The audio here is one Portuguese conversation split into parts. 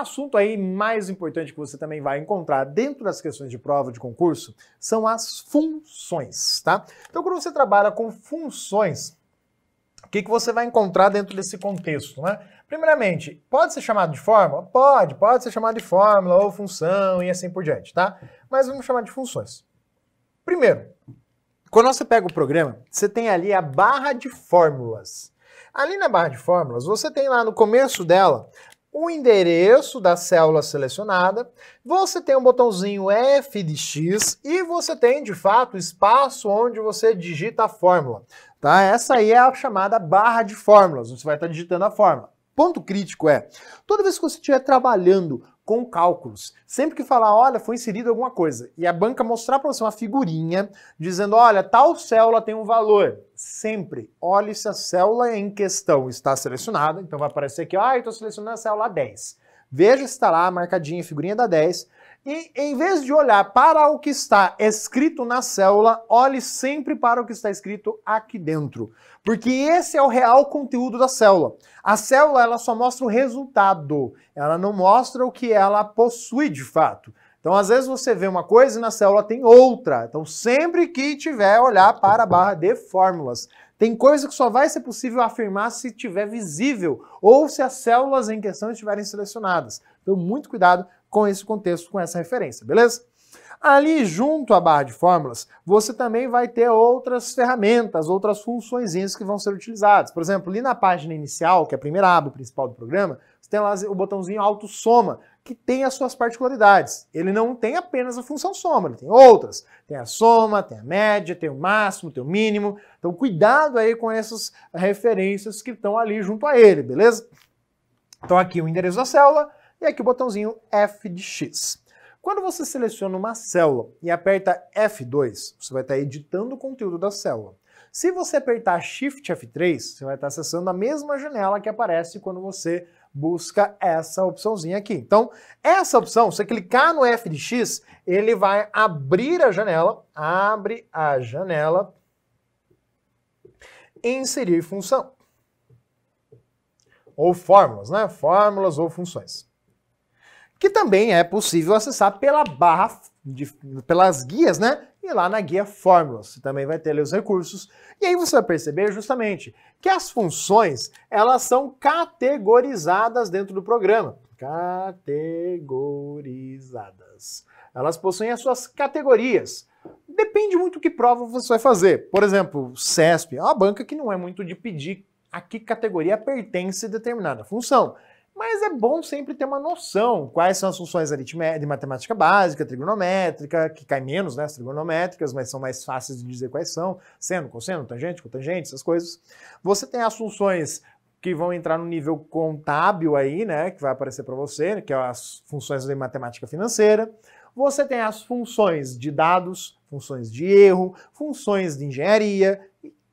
Assunto aí mais importante que você também vai encontrar dentro das questões de prova de concurso são as funções, tá? Então, quando você trabalha com funções, o que, que você vai encontrar dentro desse contexto, né? Primeiramente, pode ser chamado de fórmula? Pode, pode ser chamado de fórmula ou função e assim por diante, tá? Mas vamos chamar de funções. Primeiro, quando você pega o programa, você tem ali a barra de fórmulas. Ali na barra de fórmulas, você tem lá no começo dela o endereço da célula selecionada, você tem um botãozinho F de X e você tem, de fato, o espaço onde você digita a fórmula. Tá? Essa aí é a chamada barra de fórmulas, você vai estar digitando a fórmula. Ponto crítico é, toda vez que você estiver trabalhando com cálculos. Sempre que falar, olha, foi inserido alguma coisa, e a banca mostrar para você uma figurinha dizendo, olha, tal célula tem um valor. Sempre olhe se a célula em questão está selecionada, então vai aparecer aqui, ah, estou selecionando a célula 10. Veja se está lá marcadinha a figurinha da 10 e em vez de olhar para o que está escrito na célula, olhe sempre para o que está escrito aqui dentro, porque esse é o real conteúdo da célula. A célula ela só mostra o resultado, ela não mostra o que ela possui de fato. Então, às vezes você vê uma coisa e na célula tem outra. Então, sempre que tiver, olhar para a barra de fórmulas. Tem coisa que só vai ser possível afirmar se tiver visível ou se as células em questão estiverem selecionadas. Então, muito cuidado com esse contexto, com essa referência, beleza? Ali junto à barra de fórmulas, você também vai ter outras ferramentas, outras funções que vão ser utilizadas. Por exemplo, ali na página inicial, que é a primeira aba principal do programa, você tem lá o botãozinho auto soma, que tem as suas particularidades. Ele não tem apenas a função soma, ele tem outras. Tem a soma, tem a média, tem o máximo, tem o mínimo. Então cuidado aí com essas referências que estão ali junto a ele, beleza? Então aqui o endereço da célula, e aqui o botãozinho F de X. Quando você seleciona uma célula e aperta F2, você vai estar editando o conteúdo da célula. Se você apertar Shift F3, você vai estar acessando a mesma janela que aparece quando você busca essa opçãozinha aqui. Então, essa opção, você clicar no F de X, ele vai abrir a janela, abre a janela, inserir função. Ou fórmulas, né? Fórmulas ou funções que também é possível acessar pela barra, de, pelas guias, né? E lá na guia fórmulas você também vai ter ali os recursos. E aí você vai perceber justamente que as funções, elas são categorizadas dentro do programa. Categorizadas. Elas possuem as suas categorias. Depende muito que prova você vai fazer. Por exemplo, CESP é uma banca que não é muito de pedir a que categoria pertence determinada função. Mas é bom sempre ter uma noção quais são as funções de matemática básica, trigonométrica, que cai menos, né? trigonométricas, mas são mais fáceis de dizer quais são. Seno, cosseno, tangente, cotangente, essas coisas. Você tem as funções que vão entrar no nível contábil aí, né? Que vai aparecer para você, que são é as funções de matemática financeira. Você tem as funções de dados, funções de erro, funções de engenharia,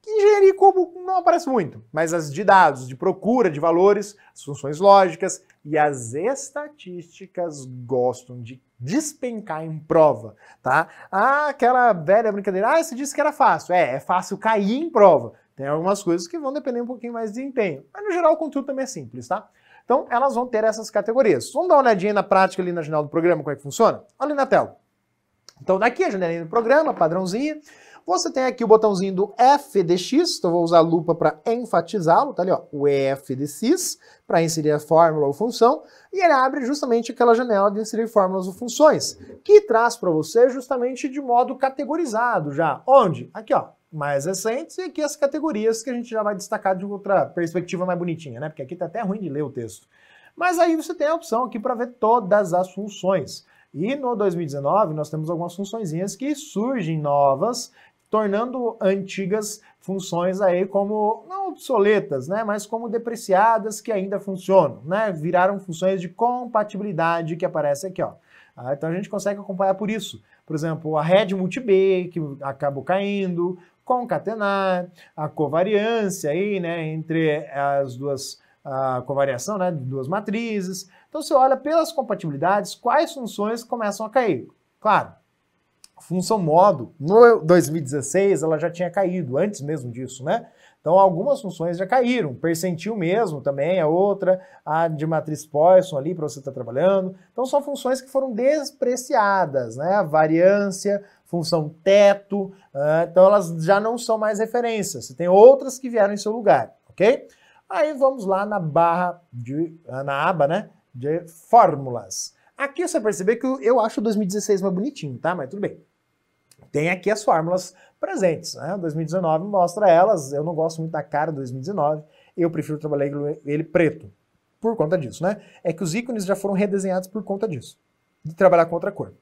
que engenharia como não aparece muito, mas as de dados, de procura de valores, as funções lógicas e as estatísticas gostam de despencar em prova, tá? Ah, aquela velha brincadeira, ah, você disse que era fácil. É, é fácil cair em prova. Tem algumas coisas que vão depender um pouquinho mais de desempenho, mas no geral o conteúdo também é simples, tá? Então elas vão ter essas categorias. Vamos dar uma olhadinha na prática ali na janela do programa, como é que funciona? Olha ali na tela. Então daqui a janela do programa, padrãozinho, você tem aqui o botãozinho do FDX, então vou usar a lupa para enfatizá-lo, tá ali, ó, o FDX, para inserir a fórmula ou função, e ele abre justamente aquela janela de inserir fórmulas ou funções, que traz para você justamente de modo categorizado já. Onde? Aqui, ó, mais recentes e aqui as categorias que a gente já vai destacar de outra perspectiva mais bonitinha, né? Porque aqui tá até ruim de ler o texto. Mas aí você tem a opção aqui para ver todas as funções. E no 2019 nós temos algumas funções que surgem novas tornando antigas funções aí como não obsoletas, né, mas como depreciadas que ainda funcionam, né? Viraram funções de compatibilidade que aparece aqui, ó. Ah, então a gente consegue acompanhar por isso. Por exemplo, a rede multib que acabou caindo, concatenar, a covariância aí, né, entre as duas a covariação, né, de duas matrizes. Então você olha pelas compatibilidades quais funções começam a cair. Claro, função modo, no 2016 ela já tinha caído, antes mesmo disso, né? Então algumas funções já caíram, percentil mesmo também é outra, a de matriz Poisson ali para você estar tá trabalhando. Então são funções que foram despreciadas, né? variância, função teto, uh, então elas já não são mais referências você tem outras que vieram em seu lugar, ok? Aí vamos lá na barra, de, na aba, né, de fórmulas. Aqui você vai perceber que eu acho 2016 mais bonitinho, tá? Mas tudo bem tem aqui as fórmulas presentes. Né? 2019 mostra elas, eu não gosto muito da cara de 2019, eu prefiro trabalhar ele preto, por conta disso, né? É que os ícones já foram redesenhados por conta disso, de trabalhar com outra cor.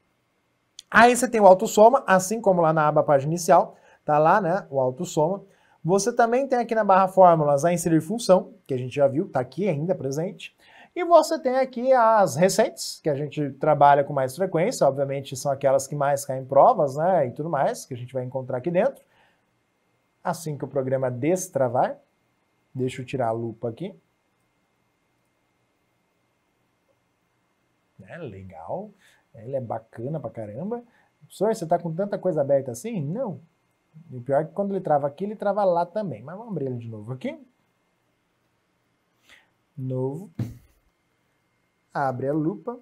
Aí você tem o autossoma, assim como lá na aba página inicial, tá lá, né, o autossoma. Você também tem aqui na barra fórmulas a inserir função, que a gente já viu, tá aqui ainda presente. E você tem aqui as recentes, que a gente trabalha com mais frequência, obviamente são aquelas que mais caem provas, né, e tudo mais, que a gente vai encontrar aqui dentro. Assim que o programa destravar, deixa eu tirar a lupa aqui. É legal, ele é bacana pra caramba. Professor, você tá com tanta coisa aberta assim? Não. E o pior é que quando ele trava aqui, ele trava lá também. Mas vamos abrir ele de novo aqui. Novo abre a lupa.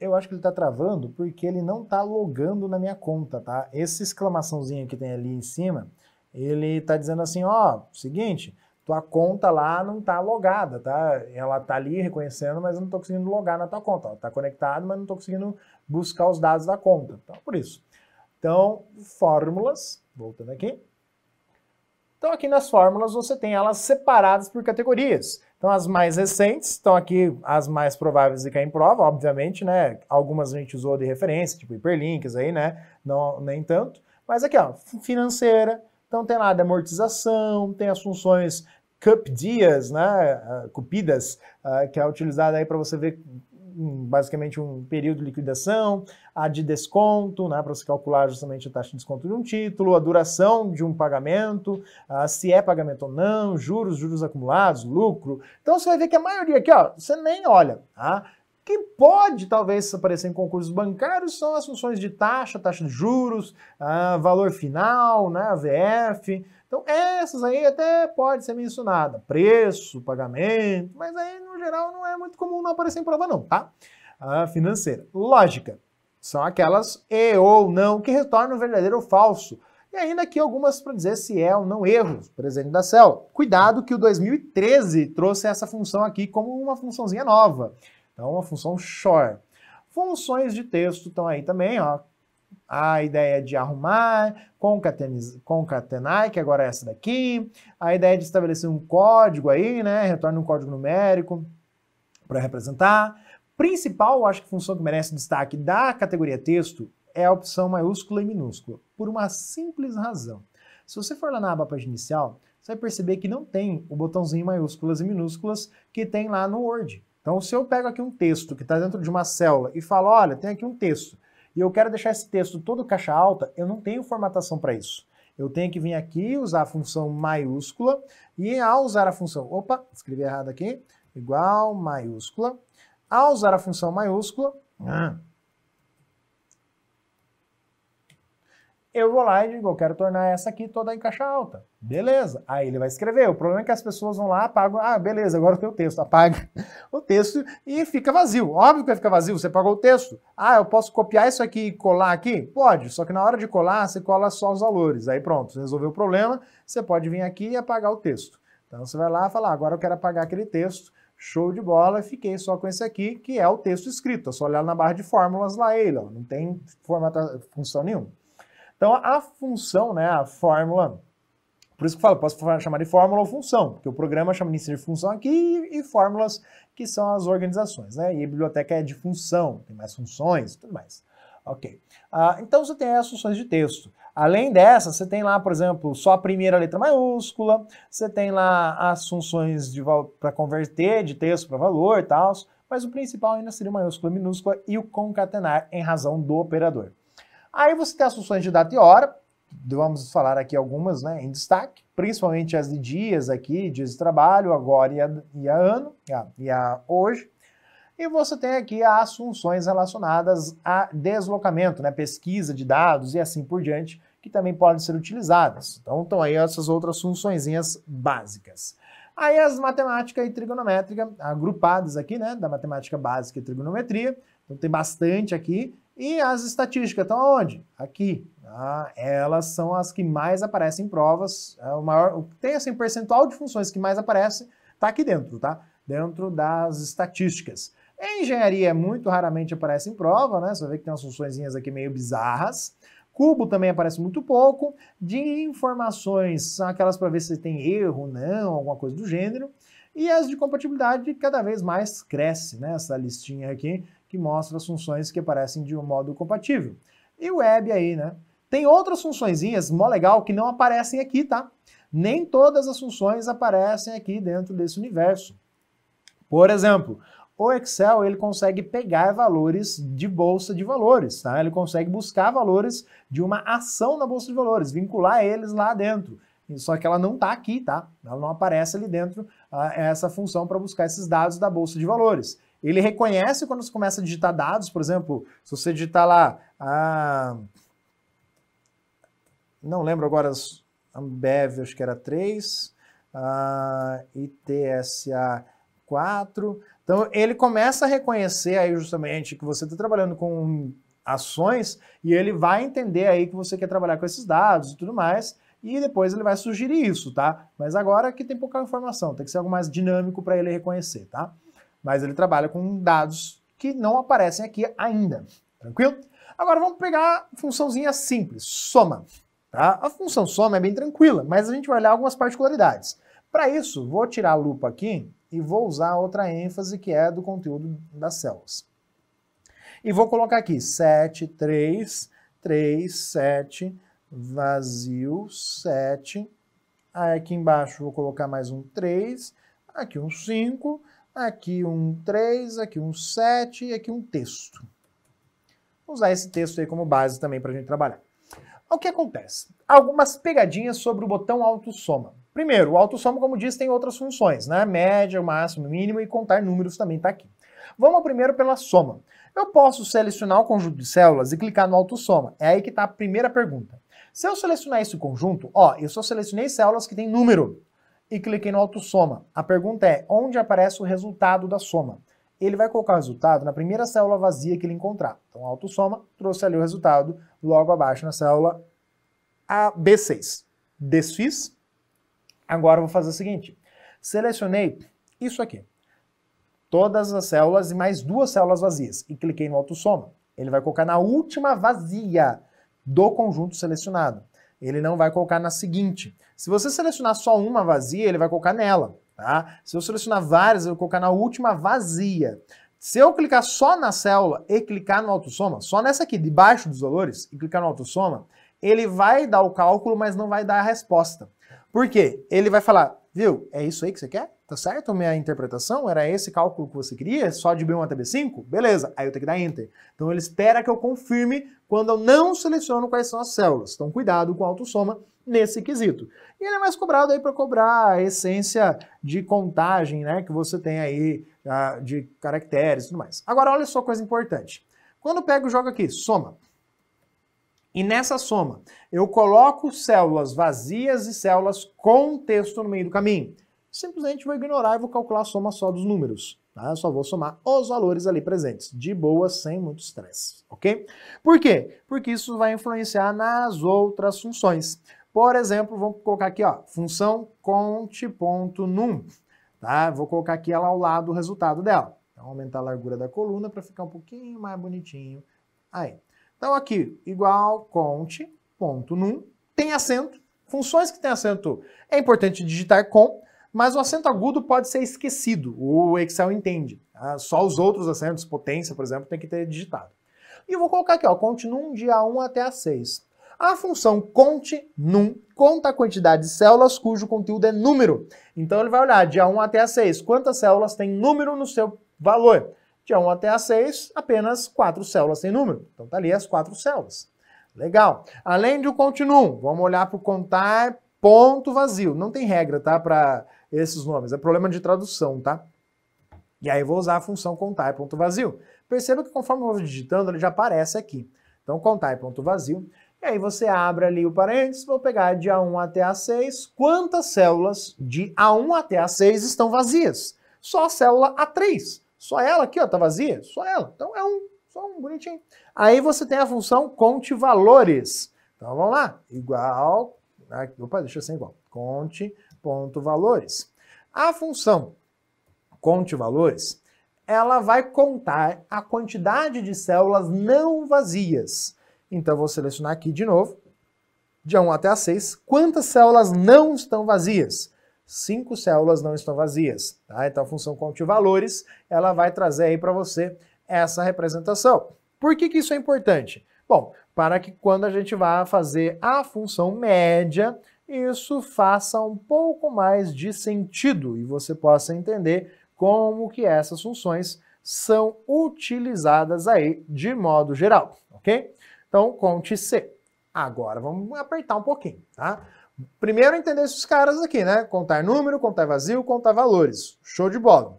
Eu acho que ele está travando porque ele não está logando na minha conta, tá? Esse exclamaçãozinho que tem ali em cima, ele está dizendo assim, ó, seguinte, tua conta lá não está logada, tá? Ela está ali reconhecendo, mas eu não estou conseguindo logar na tua conta. Está conectado, mas não estou conseguindo buscar os dados da conta. Então, por isso. Então, fórmulas, voltando aqui. Então, aqui nas fórmulas, você tem elas separadas por categorias. Então, as mais recentes estão aqui, as mais prováveis de cair em prova, obviamente, né? Algumas a gente usou de referência, tipo hiperlinks aí, né? Não, nem tanto. Mas aqui, ó, financeira. Então, tem lá de amortização, tem as funções dias, né? Ah, cupidas, ah, que é utilizada aí para você ver basicamente um período de liquidação, a de desconto, né, para se calcular justamente a taxa de desconto de um título, a duração de um pagamento, uh, se é pagamento ou não, juros, juros acumulados, lucro. Então você vai ver que a maioria aqui, ó, você nem olha, tá? que pode talvez aparecer em concursos bancários são as funções de taxa, taxa de juros, uh, valor final, né, AVF, então, essas aí até pode ser mencionada, preço, pagamento, mas aí, no geral, não é muito comum não aparecer em prova não, tá? A financeira. Lógica. São aquelas e ou não que retornam verdadeiro ou falso. E ainda aqui algumas para dizer se é ou não erro, presente da cel Cuidado que o 2013 trouxe essa função aqui como uma funçãozinha nova. Então, uma função short. Funções de texto estão aí também, ó a ideia de arrumar, concatenar, que agora é essa daqui, a ideia de estabelecer um código aí, né, retorna um código numérico para representar. Principal, acho que função que merece destaque da categoria texto é a opção maiúscula e minúscula, por uma simples razão. Se você for lá na aba página inicial, você vai perceber que não tem o botãozinho maiúsculas e minúsculas que tem lá no Word. Então, se eu pego aqui um texto que está dentro de uma célula e falo, olha, tem aqui um texto, e eu quero deixar esse texto todo caixa alta, eu não tenho formatação para isso. Eu tenho que vir aqui, usar a função maiúscula, e ao usar a função, opa, escrevi errado aqui, igual maiúscula, ao usar a função maiúscula, ah, Eu vou lá e digo, eu quero tornar essa aqui toda em caixa alta. Beleza. Aí ele vai escrever. O problema é que as pessoas vão lá, apagam. Ah, beleza, agora o texto. Apaga o texto e fica vazio. Óbvio que vai ficar vazio, você pagou o texto. Ah, eu posso copiar isso aqui e colar aqui? Pode, só que na hora de colar, você cola só os valores. Aí pronto, você resolveu o problema, você pode vir aqui e apagar o texto. Então você vai lá e fala, ah, agora eu quero apagar aquele texto. Show de bola, fiquei só com esse aqui, que é o texto escrito. É só olhar na barra de fórmulas lá ele, ó. não tem função nenhuma. Então, a função, né, a fórmula, por isso que eu falo, posso chamar de fórmula ou função, porque o programa chama de inserir função aqui e fórmulas que são as organizações, né? E biblioteca é de função, tem mais funções e tudo mais. Ok. Ah, então você tem as funções de texto. Além dessas, você tem lá, por exemplo, só a primeira letra maiúscula, você tem lá as funções para converter de texto para valor e tal, mas o principal ainda seria maiúscula e minúscula e o concatenar em razão do operador. Aí você tem as funções de data e hora, vamos falar aqui algumas né, em destaque, principalmente as de dias aqui, dias de trabalho, agora e a, e a ano, e a, e a hoje. E você tem aqui as funções relacionadas a deslocamento, né, pesquisa de dados e assim por diante, que também podem ser utilizadas. Então estão aí essas outras funções básicas. Aí as matemática e trigonométrica, agrupadas aqui, né, da matemática básica e trigonometria. Então tem bastante aqui, e as estatísticas estão onde? Aqui. Ah, elas são as que mais aparecem em provas. É o maior, tem assim, percentual de funções que mais aparece, está aqui dentro, tá? Dentro das estatísticas. Em engenharia, é muito raramente aparece em prova, né? Você vê que tem umas funções aqui meio bizarras. Cubo também aparece muito pouco. De informações, são aquelas para ver se tem erro, não, alguma coisa do gênero. E as de compatibilidade cada vez mais cresce, né? Essa listinha aqui que mostra as funções que aparecem de um modo compatível. E web aí, né? Tem outras funções, mó legal, que não aparecem aqui, tá? Nem todas as funções aparecem aqui dentro desse universo. Por exemplo, o Excel ele consegue pegar valores de bolsa de valores, tá? Ele consegue buscar valores de uma ação na bolsa de valores, vincular eles lá dentro. Só que ela não está aqui, tá? Ela não aparece ali dentro ah, essa função para buscar esses dados da bolsa de valores. Ele reconhece quando você começa a digitar dados, por exemplo, se você digitar lá, ah, não lembro agora, Ambev, acho que era 3, ah, ITSA 4. Então, ele começa a reconhecer aí justamente que você está trabalhando com ações e ele vai entender aí que você quer trabalhar com esses dados e tudo mais e depois ele vai sugerir isso, tá? Mas agora que tem pouca informação, tem que ser algo mais dinâmico para ele reconhecer, tá? mas ele trabalha com dados que não aparecem aqui ainda. Tranquilo? Agora vamos pegar a funçãozinha simples, soma. Tá? A função soma é bem tranquila, mas a gente vai olhar algumas particularidades. Para isso, vou tirar a lupa aqui e vou usar outra ênfase que é do conteúdo das células. E vou colocar aqui 7, 3, 3, 7, vazio, 7. Aí aqui embaixo vou colocar mais um 3, aqui um 5, aqui um 3, aqui um 7 e aqui um texto. Vou usar esse texto aí como base também para a gente trabalhar. O que acontece? Algumas pegadinhas sobre o botão autossoma. Primeiro, o autossoma, como diz, tem outras funções, né? Média, máximo, mínimo e contar números também está aqui. Vamos primeiro pela soma. Eu posso selecionar o conjunto de células e clicar no autossoma. É aí que está a primeira pergunta. Se eu selecionar esse conjunto, ó, eu só selecionei células que têm número e cliquei no auto soma. A pergunta é, onde aparece o resultado da soma? Ele vai colocar o resultado na primeira célula vazia que ele encontrar. Então, auto soma trouxe ali o resultado logo abaixo na célula ab B6. Desfiz. Agora eu vou fazer o seguinte. Selecionei isso aqui. Todas as células e mais duas células vazias. E cliquei no auto soma. Ele vai colocar na última vazia do conjunto selecionado ele não vai colocar na seguinte. Se você selecionar só uma vazia, ele vai colocar nela, tá? Se eu selecionar várias, eu vou colocar na última vazia. Se eu clicar só na célula e clicar no autossoma, só nessa aqui, debaixo dos valores, e clicar no autossoma, ele vai dar o cálculo, mas não vai dar a resposta. Por quê? Ele vai falar, Viu? É isso aí que você quer? Tá certo? Minha interpretação era esse cálculo que você queria, só de B1 até B5? Beleza, aí eu tenho que dar Enter. Então ele espera que eu confirme quando eu não seleciono quais são as células. Então cuidado com a autossoma nesse quesito. E ele é mais cobrado aí para cobrar a essência de contagem né, que você tem aí ah, de caracteres e tudo mais. Agora olha só coisa importante. Quando eu pego e jogo aqui, soma. E nessa soma, eu coloco células vazias e células com texto no meio do caminho. Simplesmente vou ignorar e vou calcular a soma só dos números. Tá? Eu só vou somar os valores ali presentes, de boa, sem muito estresse, ok? Por quê? Porque isso vai influenciar nas outras funções. Por exemplo, vamos colocar aqui, ó, função conte.num, tá? Vou colocar aqui ela ao lado o resultado dela. Então, aumentar a largura da coluna para ficar um pouquinho mais bonitinho. Aí, então aqui, igual cont, ponto num, tem acento, funções que tem acento é importante digitar com, mas o acento agudo pode ser esquecido, o Excel entende. Tá? Só os outros acentos, potência, por exemplo, tem que ter digitado. E eu vou colocar aqui, ó, continuum de A1 até A6. A função continuum conta a quantidade de células cujo conteúdo é número. Então ele vai olhar de A1 até A6, quantas células tem número no seu valor. De 1 até a 6, apenas quatro células sem número. Então tá ali as quatro células. Legal. Além do continuum, vamos olhar para o contar ponto vazio. Não tem regra, tá, para esses nomes. É problema de tradução, tá? E aí eu vou usar a função contar ponto vazio. Perceba que conforme eu vou digitando, ele já aparece aqui. Então contar ponto vazio. E aí você abre ali o parênteses, vou pegar de A1 até A6. Quantas células de A1 até A6 estão vazias? Só a célula A3. Só ela aqui, ó, tá vazia? Só ela. Então é um, só um bonitinho. Aí você tem a função conte valores. Então vamos lá, igual, aqui, né, opa, deixa eu ser igual, Conte.valores. ponto valores. A função conte valores, ela vai contar a quantidade de células não vazias. Então vou selecionar aqui de novo, de 1 até a 6, quantas células não estão vazias? cinco células não estão vazias. Tá? Então a função contivalores ela vai trazer aí para você essa representação. Por que, que isso é importante? Bom, para que quando a gente vá fazer a função média, isso faça um pouco mais de sentido e você possa entender como que essas funções são utilizadas aí de modo geral, ok? Então, conte C. Agora, vamos apertar um pouquinho, tá? Primeiro entender esses caras aqui, né? Contar número, contar vazio, contar valores. Show de bola.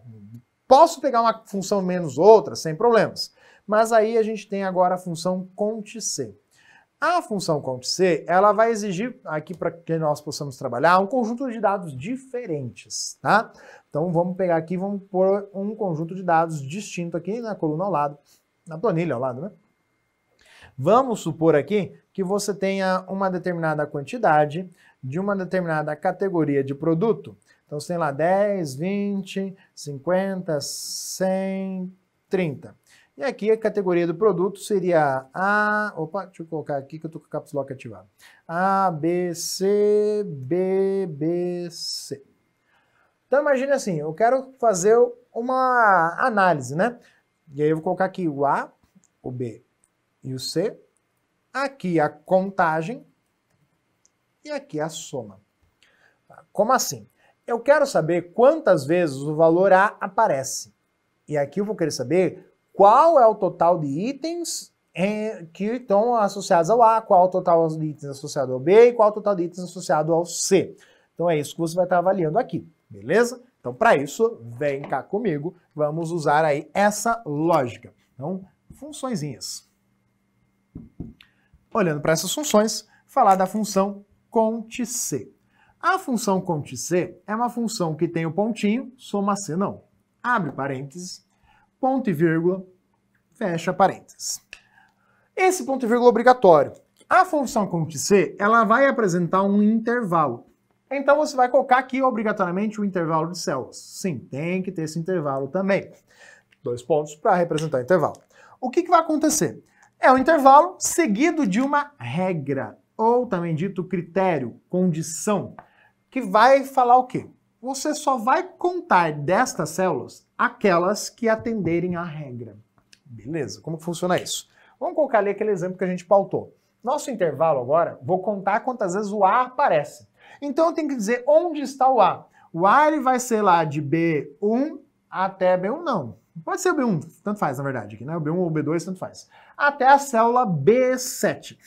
Posso pegar uma função menos outra sem problemas. Mas aí a gente tem agora a função count-c. A função count-c, ela vai exigir aqui para que nós possamos trabalhar um conjunto de dados diferentes, tá? Então vamos pegar aqui, vamos pôr um conjunto de dados distinto aqui na coluna ao lado, na planilha ao lado, né? Vamos supor aqui que você tenha uma determinada quantidade de uma determinada categoria de produto. Então, sei tem lá 10, 20, 50, 100, 30. E aqui a categoria do produto seria A. Opa, deixa eu colocar aqui que eu estou com o caps lock ativado. A, B, C, B, B, C. Então imagine assim, eu quero fazer uma análise, né? E aí eu vou colocar aqui o A, o B e o C. Aqui a contagem, e aqui é a soma. Tá? Como assim? Eu quero saber quantas vezes o valor A aparece. E aqui eu vou querer saber qual é o total de itens que estão associados ao A, qual é o total de itens associado ao B e qual é o total de itens associado ao C. Então é isso que você vai estar avaliando aqui, beleza? Então para isso, vem cá comigo, vamos usar aí essa lógica. Então, funçõezinhas. Olhando para essas funções, falar da função cont C. A função cont C é uma função que tem o pontinho, soma C não. Abre parênteses, ponto e vírgula, fecha parênteses. Esse ponto e vírgula é obrigatório. A função cont C, ela vai apresentar um intervalo. Então você vai colocar aqui obrigatoriamente o intervalo de células. Sim, tem que ter esse intervalo também. Dois pontos para representar o intervalo. O que, que vai acontecer? É um intervalo seguido de uma regra ou também dito critério, condição, que vai falar o quê? Você só vai contar destas células aquelas que atenderem à regra. Beleza, como funciona isso? Vamos colocar ali aquele exemplo que a gente pautou. Nosso intervalo agora, vou contar quantas vezes o A aparece. Então eu tenho que dizer onde está o A. O A ele vai ser lá de B1 até B1 não. Pode ser o B1, tanto faz na verdade aqui, né? O B1 ou o B2, tanto faz. Até a célula B7.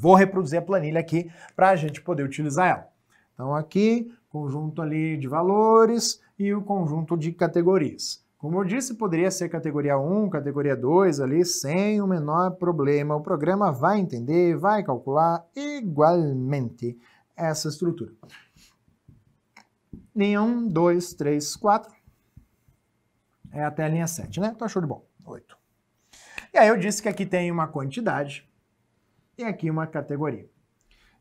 Vou reproduzir a planilha aqui para a gente poder utilizar ela. Então aqui, conjunto ali de valores e o conjunto de categorias. Como eu disse, poderia ser categoria 1, categoria 2 ali, sem o menor problema. O programa vai entender, vai calcular igualmente essa estrutura. Linha 1, 2, 3, 4. É até a linha 7, né? Então, achou de bom. 8. E aí eu disse que aqui tem uma quantidade tem aqui uma categoria.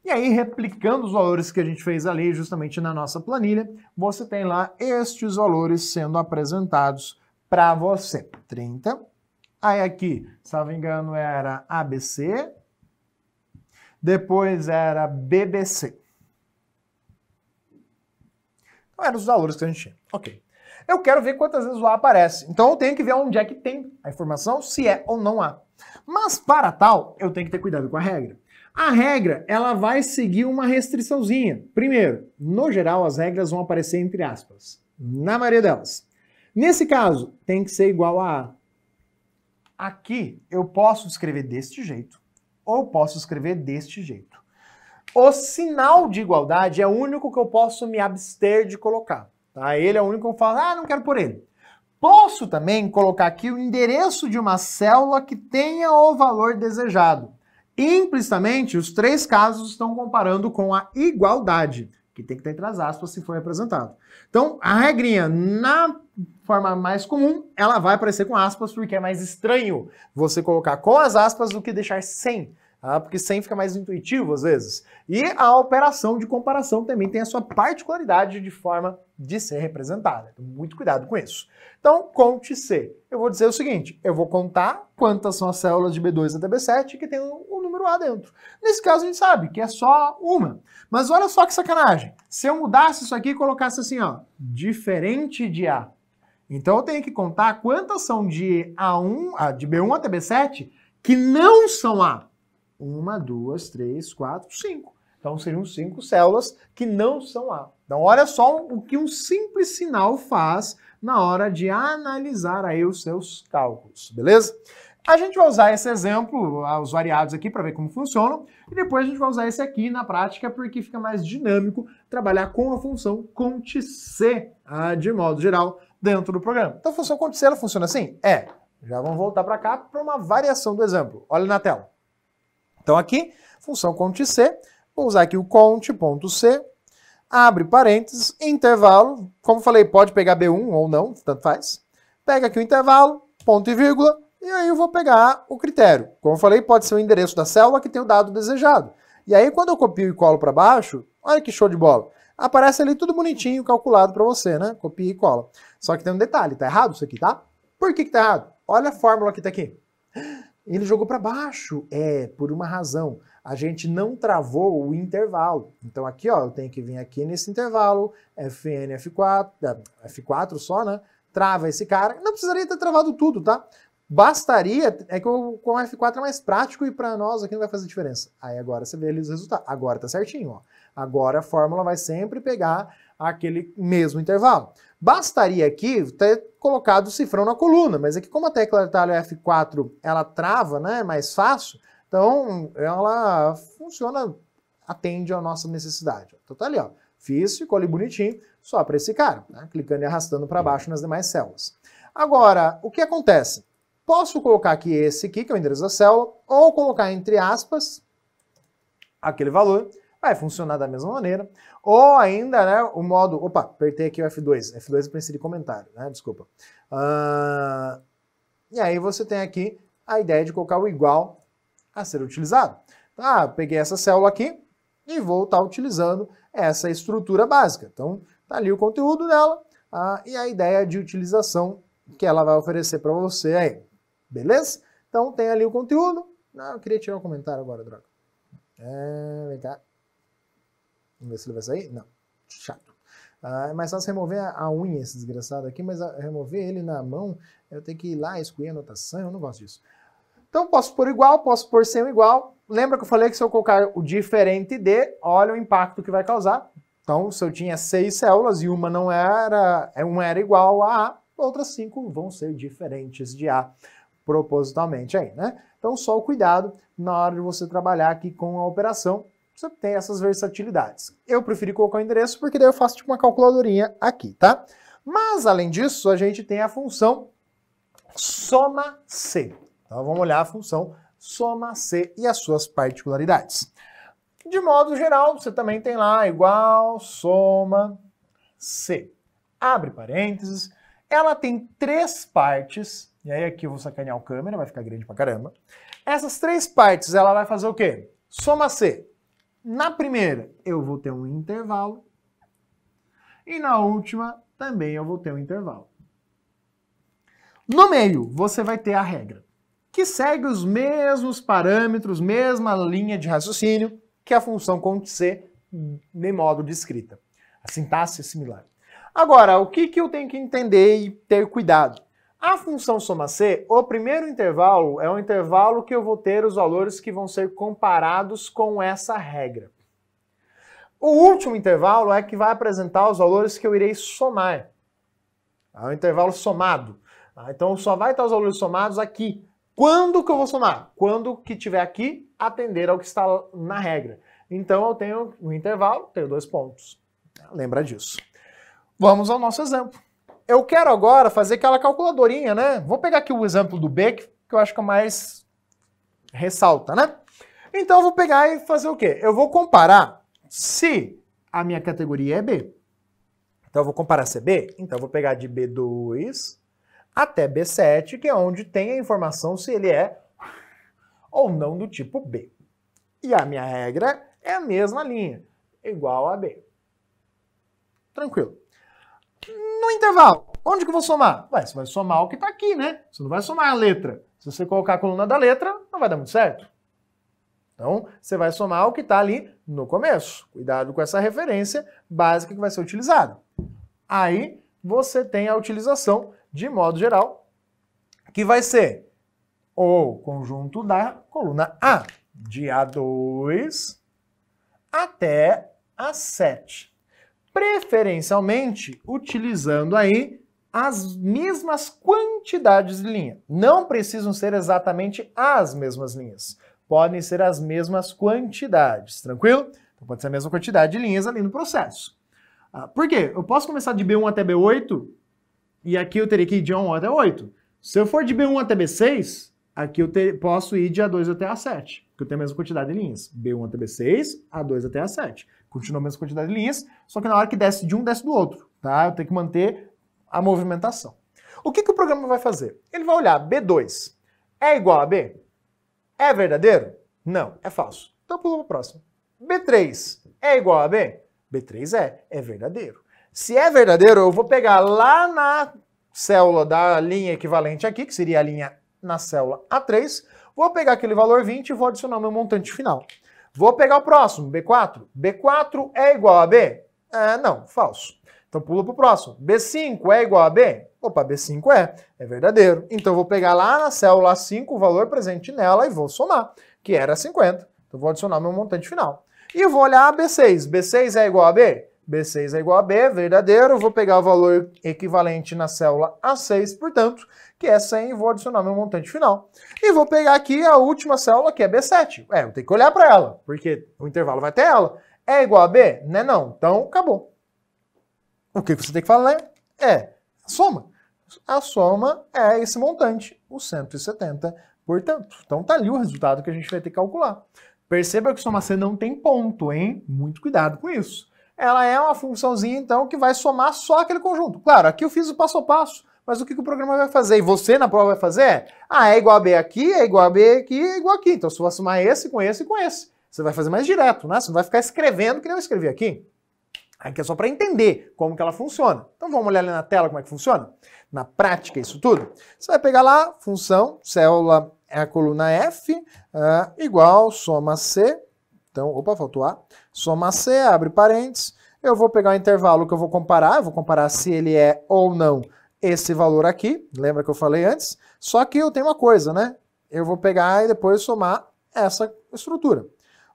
E aí, replicando os valores que a gente fez ali, justamente na nossa planilha, você tem lá estes valores sendo apresentados para você. 30. Aí aqui, salvo engano, era ABC. Depois era BBC. Então eram os valores que a gente tinha. Ok. Eu quero ver quantas vezes o A aparece. Então eu tenho que ver onde é que tem a informação, se é ou não há. Mas para tal, eu tenho que ter cuidado com a regra. A regra, ela vai seguir uma restriçãozinha. Primeiro, no geral as regras vão aparecer entre aspas, na maioria delas. Nesse caso, tem que ser igual a A. Aqui eu posso escrever deste jeito ou posso escrever deste jeito. O sinal de igualdade é o único que eu posso me abster de colocar. Tá? Ele é o único que eu falo, ah, não quero por ele. Posso também colocar aqui o endereço de uma célula que tenha o valor desejado. Implicitamente, os três casos estão comparando com a igualdade, que tem que estar entre as aspas se for representado. Então, a regrinha, na forma mais comum, ela vai aparecer com aspas, porque é mais estranho você colocar com as aspas do que deixar sem. Ah, porque 100 fica mais intuitivo às vezes. E a operação de comparação também tem a sua particularidade de forma de ser representada. Então, muito cuidado com isso. Então, conte C. Eu vou dizer o seguinte, eu vou contar quantas são as células de B2 até B7 que tem o, o número A dentro. Nesse caso, a gente sabe que é só uma. Mas olha só que sacanagem. Se eu mudasse isso aqui e colocasse assim, ó, diferente de A. Então, eu tenho que contar quantas são de A1, de B1 até B7 que não são A. Uma, duas, três, quatro, cinco. Então seriam cinco células que não são A. Então olha só o que um simples sinal faz na hora de analisar aí os seus cálculos, beleza? A gente vai usar esse exemplo, ah, os variados aqui, para ver como funcionam, e depois a gente vai usar esse aqui na prática, porque fica mais dinâmico trabalhar com a função cont-c, ah, de modo geral, dentro do programa. Então a função cont-c, ela funciona assim? É. Já vamos voltar para cá para uma variação do exemplo. Olha na tela. Então aqui, função cont C, vou usar aqui o cont.c, abre parênteses, intervalo, como falei, pode pegar B1 ou não, tanto faz. Pega aqui o intervalo, ponto e vírgula, e aí eu vou pegar o critério. Como falei, pode ser o endereço da célula que tem o dado desejado. E aí quando eu copio e colo para baixo, olha que show de bola. Aparece ali tudo bonitinho, calculado para você, né? Copia e cola. Só que tem um detalhe, tá errado isso aqui, tá? Por que, que tá errado? Olha a fórmula que tá aqui. Ele jogou para baixo, é, por uma razão. A gente não travou o intervalo. Então aqui, ó, eu tenho que vir aqui nesse intervalo, Fn, F4, F4 só, né? Trava esse cara. Não precisaria ter travado tudo, tá? Bastaria, é que o, com F4 é mais prático e para nós aqui não vai fazer diferença. Aí agora você vê ali os resultados. Agora tá certinho, ó. Agora a fórmula vai sempre pegar aquele mesmo intervalo. Bastaria aqui ter colocado o cifrão na coluna, mas aqui é como a tecla de atalho F4 ela trava, né, é mais fácil, então ela funciona, atende à nossa necessidade. Então tá ali, ó, fiz, ficou ali bonitinho, só para esse cara, né, clicando e arrastando para baixo nas demais células. Agora, o que acontece? Posso colocar aqui esse aqui, que é o endereço da célula, ou colocar entre aspas aquele valor, vai funcionar da mesma maneira. Ou ainda, né, o modo... Opa, apertei aqui o F2. F2 é para inserir comentário, né? Desculpa. Uh, e aí você tem aqui a ideia de colocar o igual a ser utilizado. Ah, peguei essa célula aqui e vou estar tá utilizando essa estrutura básica. Então, tá ali o conteúdo dela ah, e a ideia de utilização que ela vai oferecer para você aí. Beleza? Então, tem ali o conteúdo. Não, ah, eu queria tirar o um comentário agora, droga. É, vem cá. Vamos ver se ele vai sair. Não. Chato. Ah, é mais fácil remover a unha, esse desgraçado aqui, mas ah, remover ele na mão, eu tenho que ir lá, excluir a anotação, eu não gosto disso. Então, posso por igual, posso por sem igual. Lembra que eu falei que se eu colocar o diferente de, olha o impacto que vai causar. Então, se eu tinha seis células e uma não era, é, uma era igual a A, outras cinco vão ser diferentes de A propositalmente aí, né? Então, só o cuidado na hora de você trabalhar aqui com a operação você tem essas versatilidades. Eu preferi colocar o endereço porque daí eu faço tipo uma calculadorinha aqui, tá? Mas, além disso, a gente tem a função soma C. Então, vamos olhar a função soma C e as suas particularidades. De modo geral, você também tem lá igual soma C. Abre parênteses. Ela tem três partes, e aí aqui eu vou sacanear o câmera, vai ficar grande pra caramba. Essas três partes, ela vai fazer o quê? Soma C. Na primeira, eu vou ter um intervalo. E na última, também eu vou ter um intervalo. No meio, você vai ter a regra, que segue os mesmos parâmetros, mesma linha de raciocínio que é a função cont C de modo de escrita. A sintaxe é similar. Agora, o que, que eu tenho que entender e ter cuidado? A função soma C, o primeiro intervalo é o intervalo que eu vou ter os valores que vão ser comparados com essa regra. O último intervalo é que vai apresentar os valores que eu irei somar. É o intervalo somado. Tá? Então só vai estar os valores somados aqui. Quando que eu vou somar? Quando que tiver aqui atender ao que está na regra. Então eu tenho um intervalo, tenho dois pontos. Lembra disso. Vamos ao nosso exemplo eu quero agora fazer aquela calculadorinha, né? Vou pegar aqui o exemplo do B, que eu acho que é mais ressalta, né? Então eu vou pegar e fazer o quê? Eu vou comparar se a minha categoria é B. Então eu vou comparar se é B, então eu vou pegar de B2 até B7, que é onde tem a informação se ele é ou não do tipo B. E a minha regra é a mesma linha, igual a B. Tranquilo no intervalo. Onde que eu vou somar? Ué, você vai somar o que está aqui, né? Você não vai somar a letra. Se você colocar a coluna da letra, não vai dar muito certo. Então, você vai somar o que está ali no começo. Cuidado com essa referência básica que vai ser utilizada. Aí, você tem a utilização, de modo geral, que vai ser o conjunto da coluna A, de A2 até A7 preferencialmente utilizando aí as mesmas quantidades de linha. Não precisam ser exatamente as mesmas linhas. Podem ser as mesmas quantidades, tranquilo? Então pode ser a mesma quantidade de linhas ali no processo. Ah, por quê? Eu posso começar de B1 até B8 e aqui eu teria que ir de A1 até 8. Se eu for de B1 até B6, aqui eu ter, posso ir de A2 até A7, porque eu tenho a mesma quantidade de linhas. B1 até B6, A2 até A7. Continua a mesma quantidade de linhas, só que na hora que desce de um, desce do outro. Tá? Eu tenho que manter a movimentação. O que, que o programa vai fazer? Ele vai olhar B2 é igual a B? É verdadeiro? Não, é falso. Então pula para o próximo. B3 é igual a B? B3 é, é verdadeiro. Se é verdadeiro, eu vou pegar lá na célula da linha equivalente aqui, que seria a linha na célula A3, vou pegar aquele valor 20 e vou adicionar o meu montante final. Vou pegar o próximo, B4. B4 é igual a B? Ah, não, falso. Então pulo para o próximo. B5 é igual a B? Opa, B5 é, é verdadeiro. Então vou pegar lá na célula 5 o valor presente nela e vou somar, que era 50. Então vou adicionar meu montante final. E vou olhar a B6. B6 é igual a B? B6 é igual a B, verdadeiro. Vou pegar o valor equivalente na célula A6, portanto, que é 100, e vou adicionar meu montante final. E vou pegar aqui a última célula, que é B7. É, eu tenho que olhar para ela, porque o intervalo vai até ela. É igual a B? Né não. Então, acabou. O que você tem que falar né? é a soma. A soma é esse montante, o 170, portanto. Então, tá ali o resultado que a gente vai ter que calcular. Perceba que a soma C não tem ponto, hein? Muito cuidado com isso ela é uma funçãozinha, então, que vai somar só aquele conjunto. Claro, aqui eu fiz o passo a passo, mas o que, que o programa vai fazer? E você, na prova, vai fazer é, ah, é igual a B aqui, é igual a B aqui, é igual aqui. Então, eu vou somar esse com esse e com esse. Você vai fazer mais direto, né? Você não vai ficar escrevendo que nem eu escrevi aqui. Aqui é só para entender como que ela funciona. Então vamos olhar ali na tela como é que funciona? Na prática, isso tudo. Você vai pegar lá, função, célula é a coluna F, uh, igual, soma C, então, opa, faltou A. Soma C, abre parênteses. Eu vou pegar o intervalo que eu vou comparar, vou comparar se ele é ou não esse valor aqui, lembra que eu falei antes? Só que eu tenho uma coisa, né? Eu vou pegar e depois somar essa estrutura.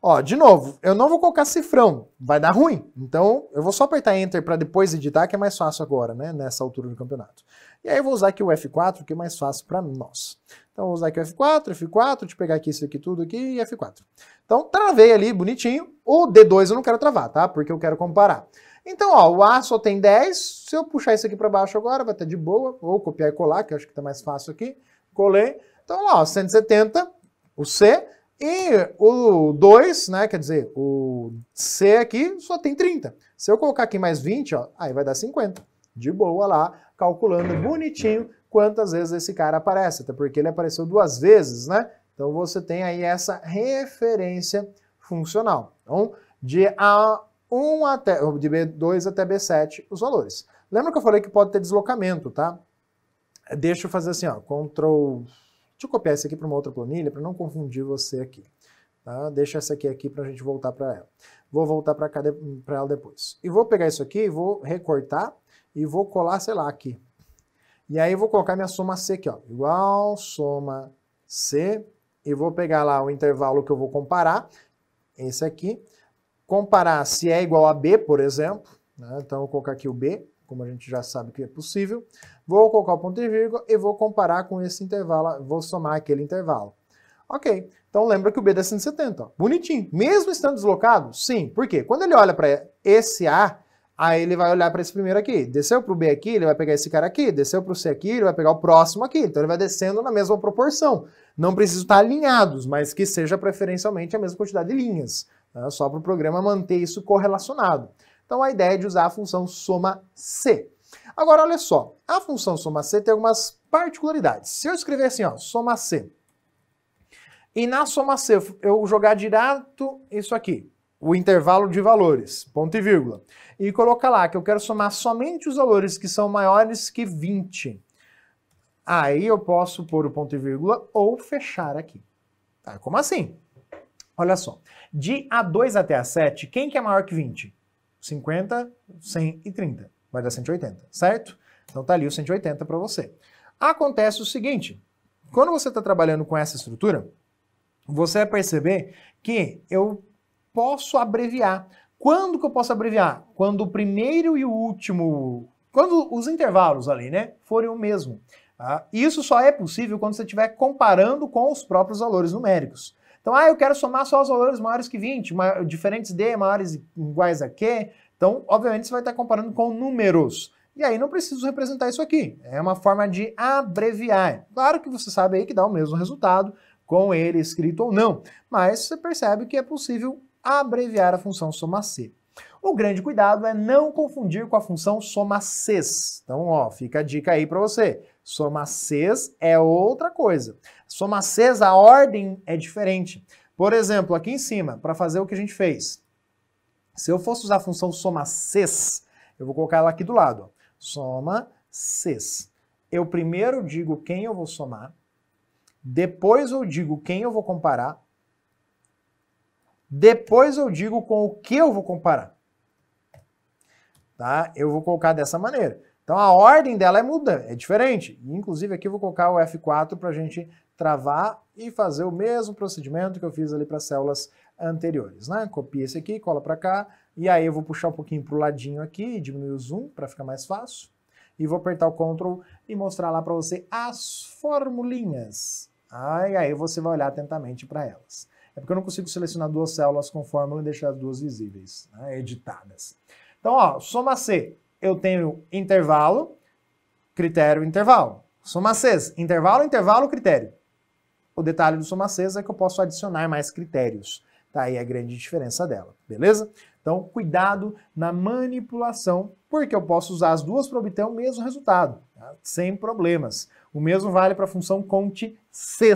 Ó, de novo, eu não vou colocar cifrão, vai dar ruim. Então, eu vou só apertar Enter para depois editar, que é mais fácil agora, né? Nessa altura do campeonato. E aí eu vou usar aqui o F4, que é mais fácil para nós. Então, eu vou usar aqui o F4, F4, deixa eu pegar aqui isso aqui tudo aqui e F4. Então, travei ali bonitinho. O D2 eu não quero travar, tá? Porque eu quero comparar. Então, ó, o A só tem 10. Se eu puxar isso aqui para baixo agora, vai estar de boa. Vou copiar e colar, que eu acho que está mais fácil aqui. Colei. Então, ó, 170, o C. E o 2, né, quer dizer, o C aqui só tem 30. Se eu colocar aqui mais 20, ó, aí vai dar 50. De boa lá, calculando bonitinho quantas vezes esse cara aparece. Até porque ele apareceu duas vezes, né? Então você tem aí essa referência funcional. Então, de A1 até de B2 até B7 os valores. Lembra que eu falei que pode ter deslocamento, tá? Deixa eu fazer assim, ó, Ctrl Deixa eu copiar esse aqui para uma outra planilha para não confundir você aqui. Tá? Deixa essa aqui aqui para a gente voltar para ela. Vou voltar para de... ela depois. E vou pegar isso aqui, vou recortar e vou colar, sei lá, aqui. E aí vou colocar minha soma C aqui, ó. Igual soma C e vou pegar lá o intervalo que eu vou comparar, esse aqui, comparar se é igual a B, por exemplo, né? então vou colocar aqui o B, como a gente já sabe que é possível, vou colocar o ponto e vírgula e vou comparar com esse intervalo, vou somar aquele intervalo. Ok, então lembra que o B dá 170, ó. bonitinho. Mesmo estando deslocado? Sim, por quê? Quando ele olha para esse A, Aí ele vai olhar para esse primeiro aqui. Desceu para o B aqui, ele vai pegar esse cara aqui. Desceu para o C aqui, ele vai pegar o próximo aqui. Então ele vai descendo na mesma proporção. Não precisa estar alinhados, mas que seja preferencialmente a mesma quantidade de linhas. Né? Só para o programa manter isso correlacionado. Então a ideia é de usar a função soma C. Agora olha só, a função soma C tem algumas particularidades. Se eu escrever assim, ó, soma C, e na soma C eu jogar direto isso aqui, o intervalo de valores, ponto e vírgula, e coloca lá que eu quero somar somente os valores que são maiores que 20. Aí eu posso pôr o ponto e vírgula ou fechar aqui. Tá, como assim? Olha só, de A2 até A7, quem que é maior que 20? 50, 100 e 30. Vai dar 180, certo? Então tá ali o 180 para você. Acontece o seguinte, quando você está trabalhando com essa estrutura, você vai perceber que eu posso abreviar. Quando que eu posso abreviar? Quando o primeiro e o último, quando os intervalos ali, né, forem o mesmo. Tá? Isso só é possível quando você estiver comparando com os próprios valores numéricos. Então, ah, eu quero somar só os valores maiores que 20, diferentes de, maiores iguais a quê? Então, obviamente, você vai estar comparando com números. E aí não preciso representar isso aqui. É uma forma de abreviar. Claro que você sabe aí que dá o mesmo resultado, com ele escrito ou não, mas você percebe que é possível abreviar a função soma C. O grande cuidado é não confundir com a função soma Então, ó, fica a dica aí para você. Soma é outra coisa. Soma a ordem é diferente. Por exemplo, aqui em cima, para fazer o que a gente fez. Se eu fosse usar a função soma eu vou colocar ela aqui do lado. Ó. Soma Cs. Eu primeiro digo quem eu vou somar, depois eu digo quem eu vou comparar, depois eu digo com o que eu vou comparar. Tá? Eu vou colocar dessa maneira. Então a ordem dela é muda, é diferente. Inclusive aqui eu vou colocar o F4 para a gente travar e fazer o mesmo procedimento que eu fiz ali para as células anteriores. Né? Copia esse aqui, cola para cá, e aí eu vou puxar um pouquinho para o ladinho aqui, diminuir o zoom para ficar mais fácil, e vou apertar o Ctrl e mostrar lá para você as formulinhas. Aí ah, e aí você vai olhar atentamente para elas é porque eu não consigo selecionar duas células com fórmula e deixar as duas visíveis, né, editadas. Então, ó, soma C, eu tenho intervalo, critério, intervalo. Soma C, intervalo, intervalo, critério. O detalhe do soma C é que eu posso adicionar mais critérios. Tá aí a grande diferença dela, beleza? Então, cuidado na manipulação, porque eu posso usar as duas para obter o mesmo resultado, tá? sem problemas. O mesmo vale para a função conte C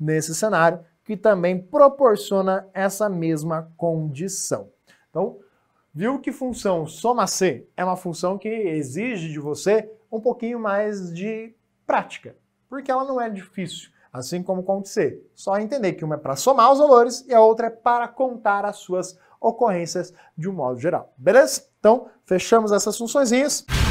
nesse cenário, que também proporciona essa mesma condição. Então, viu que função soma C é uma função que exige de você um pouquinho mais de prática, porque ela não é difícil, assim como conte C. Só entender que uma é para somar os valores e a outra é para contar as suas ocorrências de um modo geral. Beleza? Então, fechamos essas funçõezinhas.